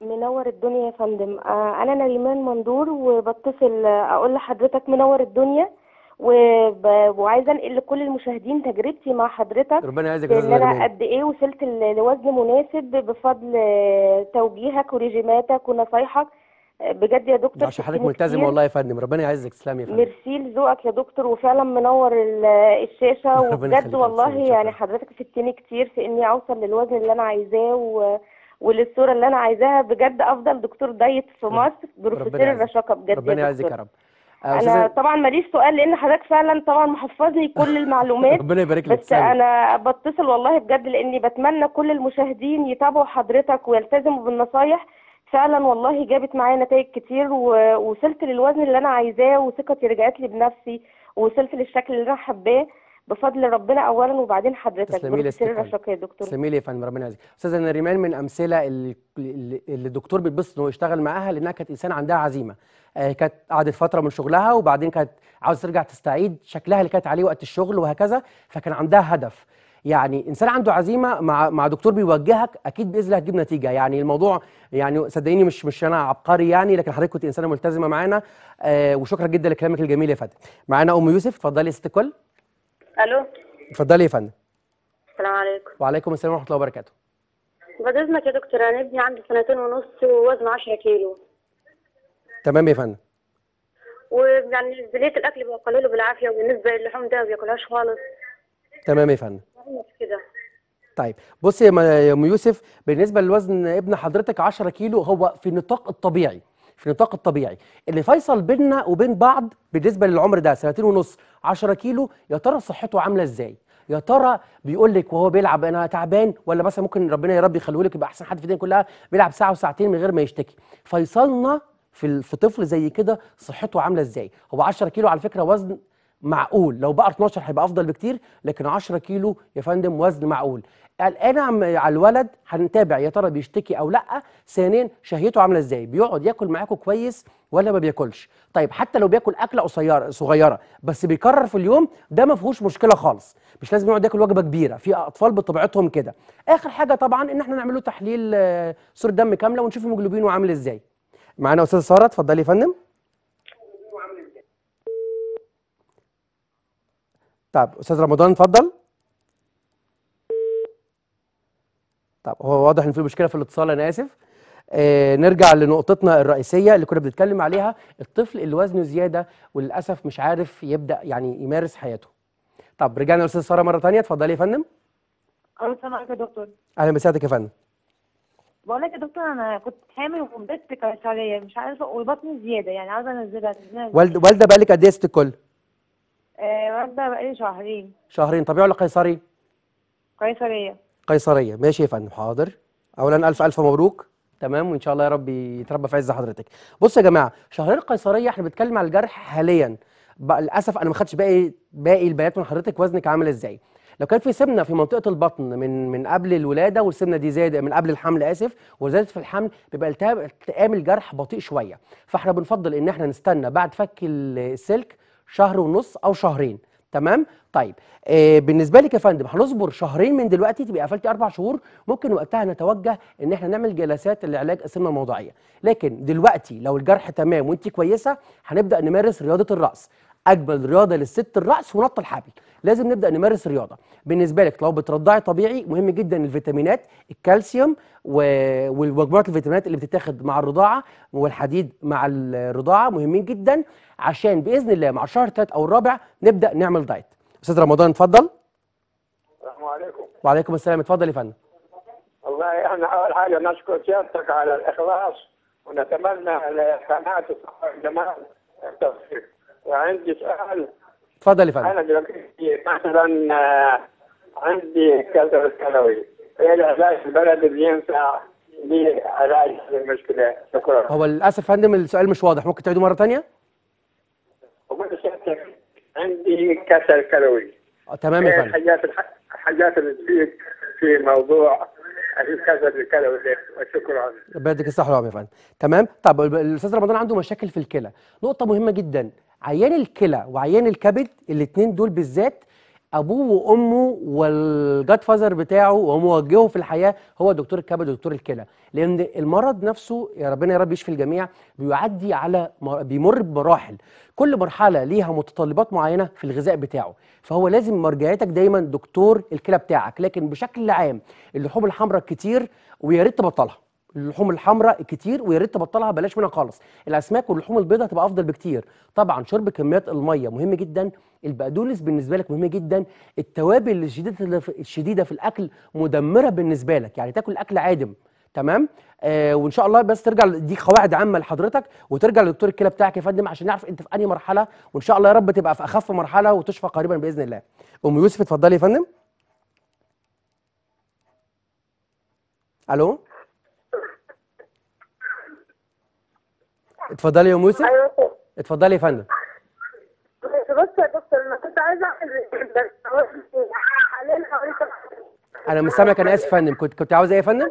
منور الدنيا يا فندم آه، انا نريمان مندور وبتصل اقول لحضرتك منور الدنيا وب... وعايزه انقل لكل المشاهدين تجربتي مع حضرتك ربنا يعزك ان انا قد ايه وصلت لوزن مناسب بفضل توجيهك ورجيماتك ونصايحك بجد يا دكتور عشان حضرتك ملتزم والله يا فندم ربنا يعزك تسلمي يا فندم ميرسي لذوقك يا دكتور وفعلا منور الشاشه *laughs* وبجد والله يعني حضرتك فدتني كتير في اني اوصل للوزن اللي انا عايزاه و... وللصوره اللي انا عايزاها بجد افضل دكتور دايت في مصر بروفيسور الرشاقه بجد ربنا يعزك يا رب آه، انا طبعا ماليش سؤال لان حضرتك فعلا طبعا محفظني كل *laughs* المعلومات ربنا يبارك لك بس انا بتصل والله بجد لاني بتمنى كل المشاهدين يتابعوا حضرتك ويلتزموا بالنصايح فعلا والله جابت معايا نتائج كتير ووصلت للوزن اللي انا عايزاه وثقتي رجعت لي بنفسي ووصلت للشكل اللي انا حباه بفضل ربنا اولا وبعدين حضرتك تسلمي لي يا دكتور تسلمي لي يا فندم ربنا يعزك استاذه نريمان من امثله اللي الدكتور بيتبسط انه يشتغل معاها لانها كانت انسان عندها عزيمه آه، كانت قعدت فتره من شغلها وبعدين كانت عاوزه ترجع تستعيد شكلها اللي كانت عليه وقت الشغل وهكذا فكان عندها هدف يعني انسان عنده عزيمه مع مع دكتور بيوجهك اكيد باذن الله هتجيب نتيجه يعني الموضوع يعني صدقيني مش مش انا عبقري يعني لكن حضرتك كنت انسانه ملتزمه معانا آه وشكرا جدا لكلامك الجميل يا فندم معانا ام يوسف اتفضلي يا ست الكل الو اتفضلي يا فندم السلام عليكم وعليكم السلام ورحمه الله وبركاته بعد اذنك يا دكتور انا ابني عنده سنتين ونص ووزنه 10 كيلو تمام يا فندم ويعني بدايه الاكل بقلله بالعافيه وبالنسبه للحوم ده ما بياكلهاش خالص تمام يا فندم طيب بص يا ام يوسف بالنسبه لوزن ابن حضرتك 10 كيلو هو في نطاق الطبيعي في نطاق الطبيعي اللي فيصل بيننا وبين بعض بالنسبه للعمر ده سنتين ونص 10 كيلو يا ترى صحته عامله ازاي يا ترى بيقول لك وهو بيلعب انا تعبان ولا مثلا ممكن ربنا يا رب يخليه لك يبقى احسن حد في الدنيا كلها بيلعب ساعه وساعتين من غير ما يشتكي فيصلنا في في طفل زي كده صحته عامله ازاي هو 10 كيلو على فكره وزن معقول لو بقى 12 هيبقى افضل بكتير لكن 10 كيلو يا فندم وزن معقول الان على الولد هنتابع يا ترى بيشتكي او لا ثانيا شهيته عامله ازاي بيقعد ياكل معاكم كويس ولا ما بياكلش طيب حتى لو بياكل اكله قصيره صغيره بس بيكرر في اليوم ده ما فيهوش مشكله خالص مش لازم يقعد ياكل وجبه كبيره في اطفال بطبيعتهم كده اخر حاجه طبعا ان احنا نعمل له تحليل آه، صوره دم كامله ونشوف هيموجلوبينه عامل ازاي معانا استاذه ساره اتفضلي يا فندم طب استاذ رمضان اتفضل طب هو واضح ان في مشكله في الاتصال انا اسف آه نرجع لنقطتنا الرئيسيه اللي كنا بنتكلم عليها الطفل اللي وزنه زياده وللاسف مش عارف يبدا يعني يمارس حياته طب رجعنا لاستاذ ساره مره ثانيه اتفضلي يا فندم اهلا سامعك يا دكتور اهلا بسعادتك يا فندم بقول لك يا دكتور انا كنت حامل وبدت كشعريه مش عارفه وبطني زياده يعني عايزه انزلها والده والده بقى لك قد ايه ست الكل؟ واخده آه، بقالي شهرين شهرين طبيعي ولا قيصري؟ قيصرية قيصرية ماشي يا فندم حاضر أولا ألف ألف مبروك تمام وإن شاء الله يا رب يتربى في عز حضرتك بص يا جماعة شهرين قيصريه احنا بنتكلم على الجرح حاليا بقى للأسف أنا ما خدتش باقي باقي البيانات من حضرتك وزنك عامل إزاي لو كان في سمنه في منطقه البطن من من قبل الولاده والسمنه دي زادت من قبل الحمل اسف وزادت في الحمل بيبقى التئام الجرح بطيء شويه فاحنا بنفضل ان احنا نستنى بعد فك السلك شهر ونص او شهرين تمام طيب آه، بالنسبه لك يا فندم هنصبر شهرين من دلوقتي تبقى قفلتي اربع شهور ممكن وقتها نتوجه ان احنا نعمل جلسات لعلاج السمنه الموضعيه لكن دلوقتي لو الجرح تمام وانت كويسه هنبدا نمارس رياضه الراس اجمل رياضه للست الرأس ونط الحبل لازم نبدا نمارس رياضه بالنسبه لك لو بترضعي طبيعي مهم جدا الفيتامينات الكالسيوم والمجموعات الفيتامينات اللي بتتاخد مع الرضاعه والحديد مع الرضاعه مهمين جدا عشان باذن الله مع شهر الثالث او الرابع نبدا نعمل دايت استاذ رمضان اتفضل السلام عليكم وعليكم السلام اتفضل يا فندم والله احنا يعني اول حاجه نشكر سيادتك على الاخلاص ونتمنى لقناه الصحه والجمال التوفيق عندي سؤال اتفضل يا فندم انا دلوقتي مثلا آه، عندي كسر ثانوي ايه العلاج البلد اللي ينفع لعلاج المشكله شكرا هو للاسف فندم السؤال مش واضح ممكن تعيده مره ثانيه؟ عندي كسر كلوي آه، تمام يا إيه فندم الحاجات الحاجات اللي في موضوع الكسر الكلوي شكرا بدك الصحة يا فندم تمام طب الاستاذ رمضان عنده مشاكل في الكلى نقطه مهمه جدا عيان الكلى وعيان الكبد الاثنين دول بالذات ابوه وامه والجاد فازر بتاعه وموجهه في الحياه هو دكتور الكبد ودكتور الكلى لان المرض نفسه يا ربنا يا رب يشفي الجميع بيعدي على بيمر بمراحل كل مرحله ليها متطلبات معينه في الغذاء بتاعه فهو لازم مرجعيتك دايما دكتور الكلى بتاعك لكن بشكل عام اللحوم الحمراء كتير ويا ريت تبطلها اللحوم الحمراء كتير ويا ريت تبطلها بلاش منها خالص الاسماك واللحوم البيضاء هتبقى افضل بكتير طبعا شرب كميات الميه مهم جدا البقدونس بالنسبه لك مهم جدا التوابل الشديده الشديده في الاكل مدمره بالنسبه لك يعني تاكل اكل عادم تمام آه وان شاء الله بس ترجع دي قواعد عامه لحضرتك وترجع لدكتور الكلى بتاعك يا فندم عشان نعرف انت في انهي مرحله وان شاء الله يا رب تبقى في اخف مرحله وتشفى قريبا باذن الله ام يوسف اتفضلي يا فندم الو اتفضلي يا ام يوسف ايوه اتفضلي يا فندم بص يا دكتور انا كنت عايزه اعمل انا مش سامعك انا اسف يا فندم كنت كنت عاوزه ايه يا فندم؟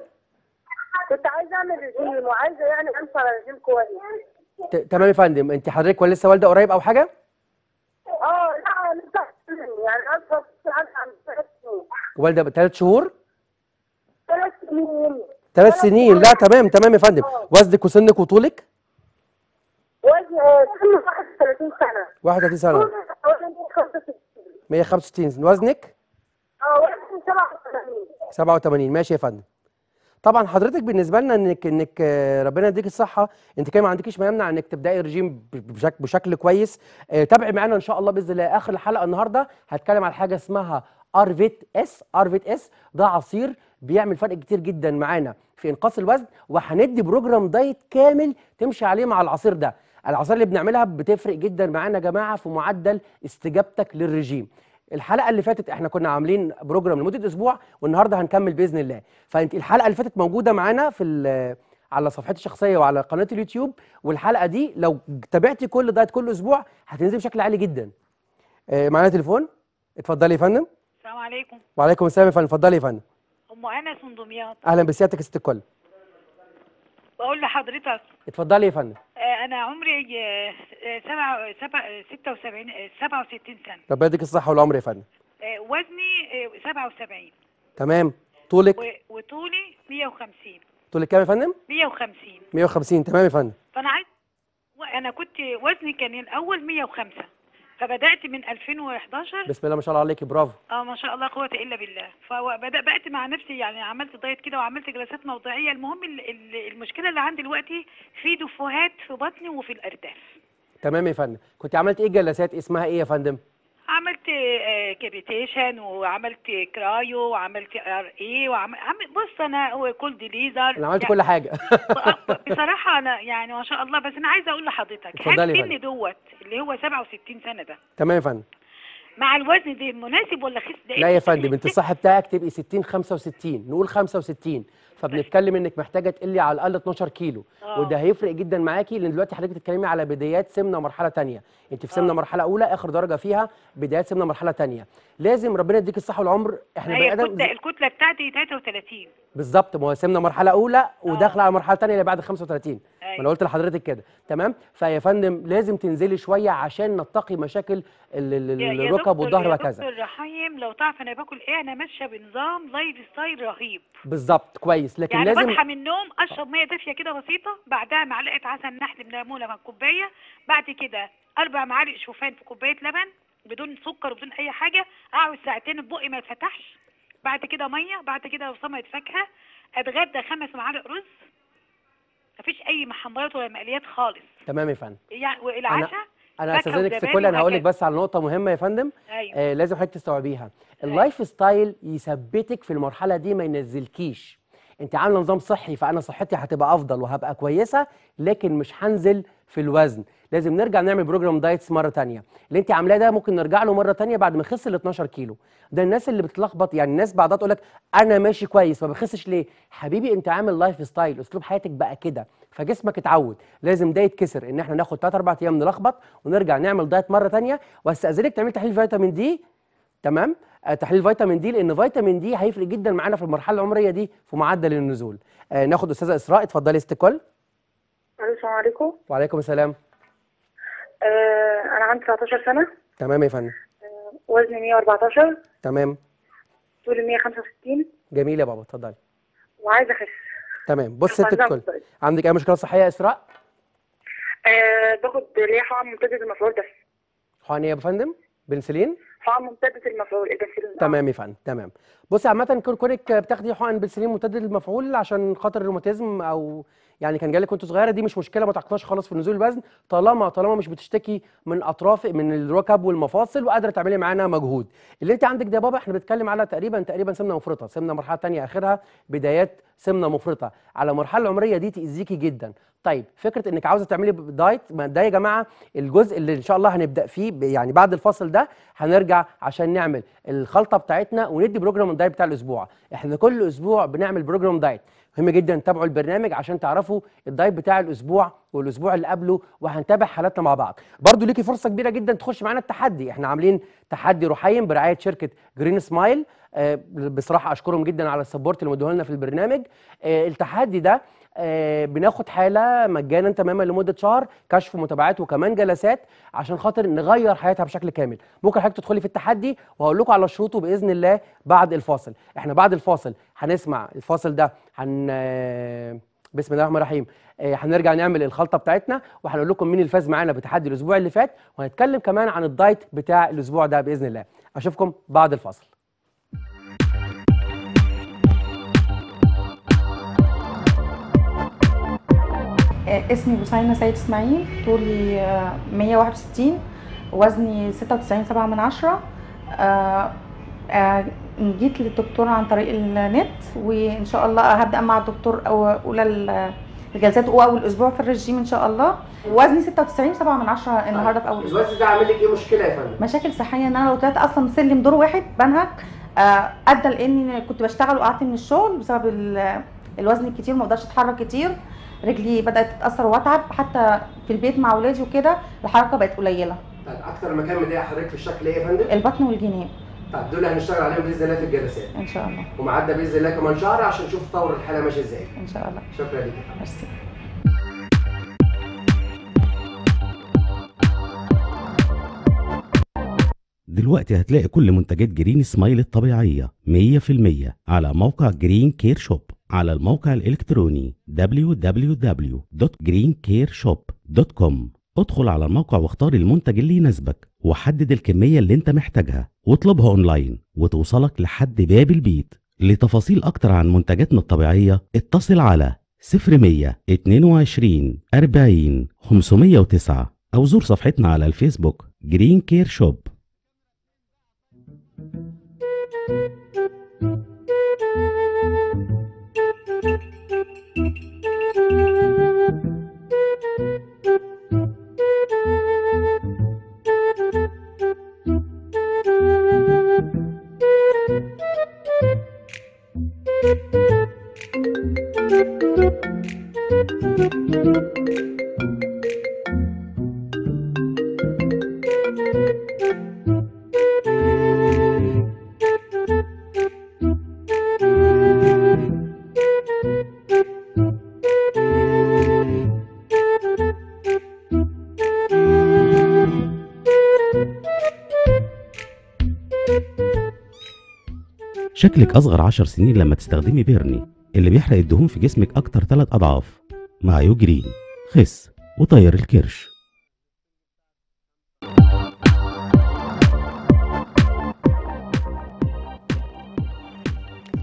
كنت عايزه اعمل رجيم وعايزه يعني امشي على رجيم كويس تمام يا فندم انت حضرتك ولا لسه والده قريب او حاجه؟ اه لا لسه يعني اصغر والده ثلاث شهور؟ ثلاث سنين ثلاث سنين لا تمام تمام يا فندم آه. وزنك وسنك وطولك؟ وزني 31 سنة 31 سنة 165 وزنك؟ اه وزني 87 87 ماشي يا فندم طبعا حضرتك بالنسبه لنا انك انك آه، ربنا يديك الصحه انت كمان ما عندكيش ما يمنع انك تبداي الرجيم بشكل, بشكل كويس آه، تابعي معانا ان شاء الله باذن الله اخر الحلقه النهارده هتكلم على حاجه اسمها ارفيت اس ارفيت اس ده عصير بيعمل فرق كتير جدا معانا في انقاص الوزن وهندي بروجرام دايت كامل تمشي عليه مع العصير ده العصائر اللي بنعملها بتفرق جدا معانا يا جماعه في معدل استجابتك للرجيم الحلقه اللي فاتت احنا كنا عاملين بروجرام لمده اسبوع والنهارده هنكمل باذن الله فانت الحلقه اللي فاتت موجوده معانا في على صفحتي الشخصيه وعلى قناه اليوتيوب والحلقه دي لو تابعتي كل دايت كل اسبوع هتنزل بشكل عالي جدا آه، معانا تليفون اتفضلي يا فندم السلام عليكم وعليكم السلام يا فندم اتفضلي يا فندم ام انس من دمياط اهلا بسيادتك يا ست الكل بقول لحضرتك اتفضلي يا فندم آه، انا عمري 7 76 67 سنه ربنا يديك الصحه والعمر يا فندم آه، وزني 77 آه، تمام طولك وطولي 150 طولك كام يا فندم 150 150 تمام يا فندم فانا عايز انا كنت وزني كان الاول 105 فبدات من 2011 بسم الله ما شاء الله عليكي برافو اه ما شاء الله قوه الا بالله فبدات مع نفسي يعني عملت دايت كده وعملت جلسات موضعيه المهم المشكله اللي عندي دلوقتي في دفوهات في بطني وفي الارداف تمام يا فندم كنت عملت ايه جلسات اسمها ايه يا فندم عملت كابيتيشن آه، وعملت كرايو وعملت ار اي وعملت بص انا هو كولد ليزر انا عملت يعني كل حاجه بصراحه انا يعني ما شاء الله بس انا عايزه اقول لحضرتك هل دوت اللي هو 67 سنه ده تمام يا فندم مع الوزن ده مناسب ولا خس ده لا يا فندم انت الصح بتاعك تبقي 60 65 نقول 65 فبنتكلم انك محتاجه تقلي على الاقل 12 كيلو أوه. وده هيفرق جدا معاكي لان دلوقتي حضرتك بتتكلمي على بدايات سمنه مرحله ثانيه انت في سمنه أوه. مرحله اولى اخر درجه فيها بدايات سمنه مرحله ثانيه لازم ربنا يديك الصحه والعمر احنا بقى ده الكتله, الكتلة بتاعتي 33 بالظبط ما هو سمنه مرحله اولى وداخله آه. على مرحله ثانيه اللي بعد 35 أيوة. ما انا أيوة. قلت لحضرتك كده تمام فيا فندم لازم تنزلي شويه عشان نتقي مشاكل الركب والظهر وكذا يا دكتور رحيم لو تعرف انا باكل ايه انا ماشيه بنظام لايف ستايل رهيب بالظبط كويس كويس لكن يعني لازم بصحى من النوم اشرب ميه دافيه كده بسيطه بعدها معلقه عسل نحل من من كوبايه بعد كده اربع معالق شوفان في كوبايه لبن بدون سكر وبدون اي حاجه اقعد ساعتين بقي ما يتفتحش بعد كده ميه بعد كده بصمه فاكهه اتغدى خمس معالق رز مفيش اي محمرات ولا مقليات خالص تمام يا فندم يعني والعشاء انا استاذنك في كل انا هقول لك بس على نقطه مهمه يا فندم أيوة. آه لازم حضرتك تستوعبيها أيوه. اللايف ستايل يثبتك في المرحله دي ما ينزلكيش انت عامله نظام صحي فانا صحتي هتبقى افضل وهبقى كويسه لكن مش هنزل في الوزن لازم نرجع نعمل بروجرام دايتس مره ثانيه اللي انت عاملاه ده ممكن نرجع له مره ثانيه بعد ما يخس ال 12 كيلو ده الناس اللي بتتلخبط يعني الناس بعضها تقول لك انا ماشي كويس ما بخسش ليه حبيبي انت عامل لايف ستايل اسلوب حياتك بقى كده فجسمك اتعود لازم ده يتكسر ان احنا ناخد 3 4 ايام نلخبط ونرجع نعمل دايت مره ثانيه واستاذنك تعمل تحليل فيتامين دي تمام آه، تحليل فيتامين دي لان فيتامين دي هيفرق جدا معانا في المرحله العمريه دي في معدل النزول آه ناخد استاذه اسراء اتفضلي استقال السلام عليكم وعليكم السلام آه انا عندي 19 سنه تمام يا فندم آه وزني 114 تمام طولي 165 جميل يا بابا اتفضلي وعايزه اخس تمام بص ست الكل عندك اي مشكله صحيه يا اسراء آه باخد ليه حقن ممتده المفعول ده حقن ايه يا فندم بنسلين حقن اه، ممتدة المفعول البنسلين تمام يا فندم تمام بصي عامة كونك بتاخدي حقن بنسلين ممتدة المفعول عشان خاطر الروماتيزم أو يعني كان جالك وانت صغيره دي مش مشكله ما تعقناش خالص في نزول الوزن طالما طالما مش بتشتكي من اطراف من الركب والمفاصل وقادره تعملي معانا مجهود اللي انت عندك ده يا بابا احنا بنتكلم على تقريبا تقريبا سمنه مفرطه سمنه مرحله ثانيه اخرها بدايات سمنه مفرطه على المرحله العمريه دي تاذيكي جدا طيب فكره انك عاوزه تعملي دايت ما ده يا جماعه الجزء اللي ان شاء الله هنبدا فيه يعني بعد الفصل ده هنرجع عشان نعمل الخلطه بتاعتنا وندي بروجرام الدايت بتاع الاسبوع احنا كل اسبوع بنعمل بروجرام دايت مهم جدا تتابعوا البرنامج عشان تعرفوا الدايت بتاع الاسبوع والاسبوع اللي قبله وهنتابع حالاتنا مع بعض برضو ليكي فرصه كبيره جدا تخش معانا التحدي احنا عاملين تحدي رحيم برعايه شركه جرين سمايل آه، بصراحه اشكرهم جدا على السبورت اللي مدوه لنا في البرنامج آه، التحدي ده آه، بناخد حاله مجانا تماما لمده شهر كشف ومتابعات وكمان جلسات عشان خاطر نغير حياتها بشكل كامل ممكن حضرتك تدخلي في التحدي وهقول لكم على شروطه باذن الله بعد الفاصل احنا بعد الفاصل هنسمع الفاصل ده هن آه، بسم الله الرحمن الرحيم آه، هنرجع نعمل الخلطه بتاعتنا وهنقول لكم مين اللي فاز معانا بتحدي الاسبوع اللي فات وهنتكلم كمان عن الدايت بتاع الاسبوع ده باذن الله اشوفكم بعد الفاصل آه، اسمي بوسينة سيد اسماعيل طولي 161 آه، وزني 96 7 من عشرة آه، جيت للدكتور عن طريق النت وان شاء الله هبدا مع الدكتور اولى الجلسات اول اسبوع في الرجيم ان شاء الله وزني 96 7 من عشرة النهارده في اول اسبوع الوزن ده عامل لك ايه مشكله يا فندم مشاكل صحيه ان انا لو طلعت اصلا سلم دور واحد بنهك ادى لاني كنت بشتغل وقعت من الشغل بسبب الوزن الكتير ما اقدرش اتحرك كتير رجلي بدات تتاثر واتعب حتى في البيت مع اولادي وكده الحركه بقت قليله طيب اكتر مكان مضايق حضرتك في الشكل ايه يا فندم البطن والجنين طب دول هنشتغل عليهم باذن الله في الجلسات ان شاء الله ومعدى باذن الله كمان شهر عشان نشوف تطور الحاله ماشي ازاي ان شاء الله شكرا ليك ميرسي دلوقتي هتلاقي كل منتجات جرين سمايل الطبيعية 100% على موقع جرين كير شوب على الموقع الإلكتروني www.greencareshop.com ادخل على الموقع واختار المنتج اللي يناسبك وحدد الكمية اللي انت محتاجها واطلبها اونلاين وتوصلك لحد باب البيت لتفاصيل أكتر عن منتجاتنا الطبيعية اتصل على 0122 40 509 أو زور صفحتنا على الفيسبوك جرين كير شوب شكلك أصغر عشر سنين لما تستخدمي بيرني اللي بيحرق الدهون في جسمك أكتر ثلاث أضعاف مع يوجرين خس وطير الكرش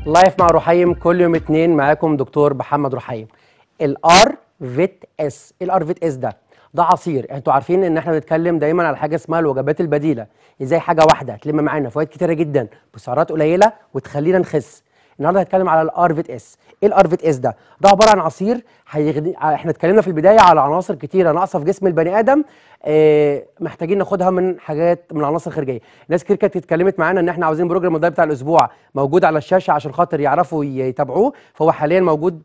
لايف مع رحيم كل يوم اتنين معاكم دكتور محمد رحيم الار فيت اس الار فيت اس ده ده عصير انتوا عارفين ان احنا بنتكلم دايما على حاجه اسمها الوجبات البديله ازاي حاجه واحده تلم معانا فوائد كتيره جدا بسعرات قليله وتخلينا نخس النهارده هنتكلم على الارفيت اس ايه الارفيت اس ده ده عباره عن عصير هيغدي... احنا اتكلمنا في البدايه على عناصر كتيره ناقصه في جسم البني ادم اه... محتاجين ناخدها من حاجات من عناصر خارجيه ناس كتير كانت اتكلمت معانا ان احنا عاوزين بروجرام الدايت بتاع الاسبوع موجود على الشاشه عشان خاطر يعرفوا يتابعوه فهو حاليا موجود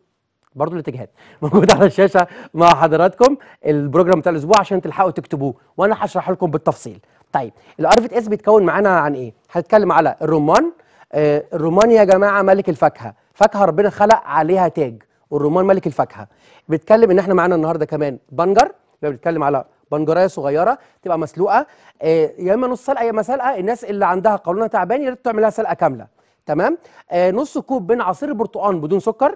برضه الاتجاهات *laughs* موجود على الشاشه مع حضراتكم البروجرام بتاع الاسبوع عشان تلحقوا تكتبوه وانا هشرح لكم بالتفصيل طيب الار في اس بيتكون معانا عن ايه هنتكلم على الرمان آه الرمان يا جماعه ملك الفاكهه فاكهه ربنا خلق عليها تاج والرمان ملك الفاكهه بيتكلم ان احنا معانا النهارده كمان بنجر يبقى بنتكلم على بنجرايه صغيره تبقى مسلوقه آه يا اما نص سلقه يا اما سلقه الناس اللي عندها قولونه تعبان يا ريت تعملها سلقه كامله تمام آه نص كوب من عصير البرتقال بدون سكر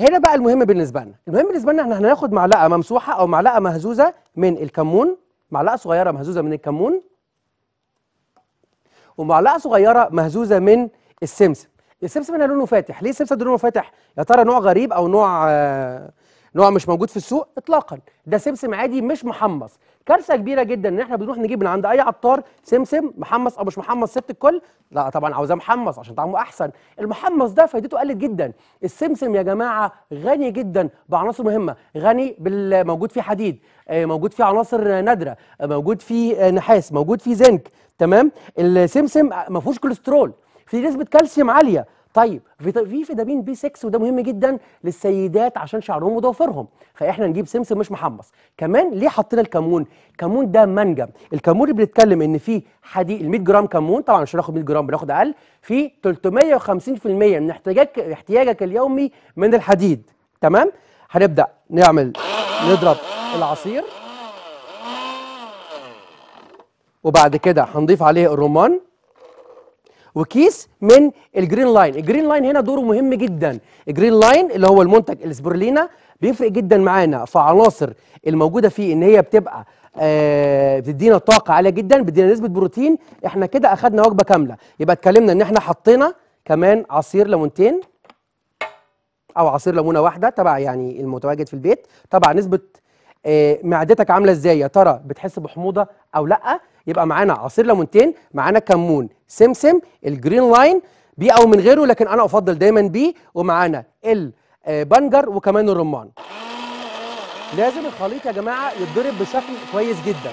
هنا بقى المهم بالنسبه لنا المهم بالنسبه لنا احنا هناخد معلقه ممسوحه او معلقه مهزوزه من الكمون معلقه صغيره مهزوزه من الكمون ومعلقه صغيره مهزوزه من السمسم السمسم هنا لونه فاتح ليه السمسم لونه فاتح يا ترى نوع غريب او نوع آه نوع مش موجود في السوق اطلاقا ده سمسم عادي مش محمص كارثه كبيره جدا ان احنا بنروح نجيب من عند اي عطار سمسم محمص او مش محمص ست الكل لا طبعا عاوزاه محمص عشان طعمه احسن المحمص ده فايدته قلت جدا السمسم يا جماعه غني جدا بعناصر مهمه غني بالموجود فيه حديد آه، موجود فيه عناصر نادره آه، موجود فيه آه، نحاس موجود فيه زنك تمام السمسم ما فيهوش كوليسترول في نسبه كالسيوم عاليه طيب في فيتامين بي 6 وده مهم جدا للسيدات عشان شعرهم وضوافرهم فاحنا نجيب سمسم مش محمص كمان ليه حطينا الكمون الكمون ده منجم الكمون اللي بنتكلم ان فيه حديد ال 100 جرام كمون طبعا مش هناخد 100 جرام بناخد اقل فيه 350% من احتياجك احتياجك اليومي من الحديد تمام هنبدا نعمل نضرب العصير وبعد كده هنضيف عليه الرمان وكيس من الجرين لاين الجرين لاين هنا دوره مهم جدا الجرين لاين اللي هو المنتج السبرلينا بيفرق جدا معانا في عناصر الموجوده فيه ان هي بتبقى آه بتدينا طاقه عاليه جدا بتدينا نسبه بروتين احنا كده اخدنا وجبه كامله يبقى اتكلمنا ان احنا حطينا كمان عصير ليمونتين او عصير ليمونه واحده تبع يعني المتواجد في البيت طبعا نسبه آه معدتك عامله ازاي يا ترى بتحس بحموضه او لا يبقى معانا عصير ليمونتين معانا كمون سمسم الجرين لاين بي او من غيره لكن انا افضل دايما بي ومعانا البنجر آه، وكمان الرمان لازم الخليط يا جماعه يتضرب بشكل كويس جدا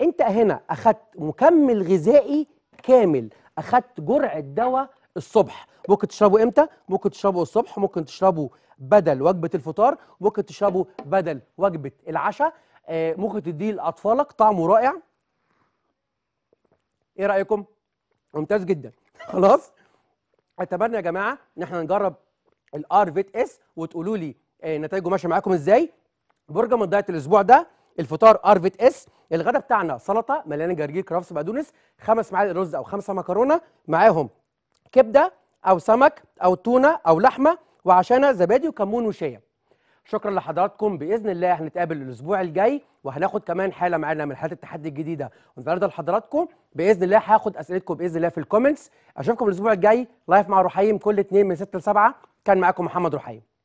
انت هنا اخدت مكمل غذائي كامل اخدت جرعه دواء الصبح ممكن تشربه امتى ممكن تشربه الصبح ممكن تشربه بدل وجبه الفطار ممكن تشربه بدل وجبه العشاء آه، ممكن تديه لاطفالك طعمه رائع ايه رايكم ممتاز جدا *laughs* خلاص اتمنى يا جماعه ان احنا نجرب الار فيت اس وتقولوا لي آه، نتائجه ماشيه معاكم ازاي برجر من دايت الاسبوع ده الفطار ار فيت اس الغداء بتاعنا سلطه مليانه جرجير كرفس بقدونس خمس معالق رز او خمسه مكرونه معاهم كبده او سمك او تونه او لحمه وعشانها زبادي وكمون وشيا شكرا لحضراتكم باذن الله هنتقابل الاسبوع الجاي وهناخد كمان حاله معانا من حالات التحدي الجديده النهارده لحضراتكم باذن الله هاخد اسئلتكم باذن الله في الكومنتس اشوفكم الاسبوع الجاي لايف مع رحيم كل اثنين من 6 ل 7 كان معاكم محمد رحيم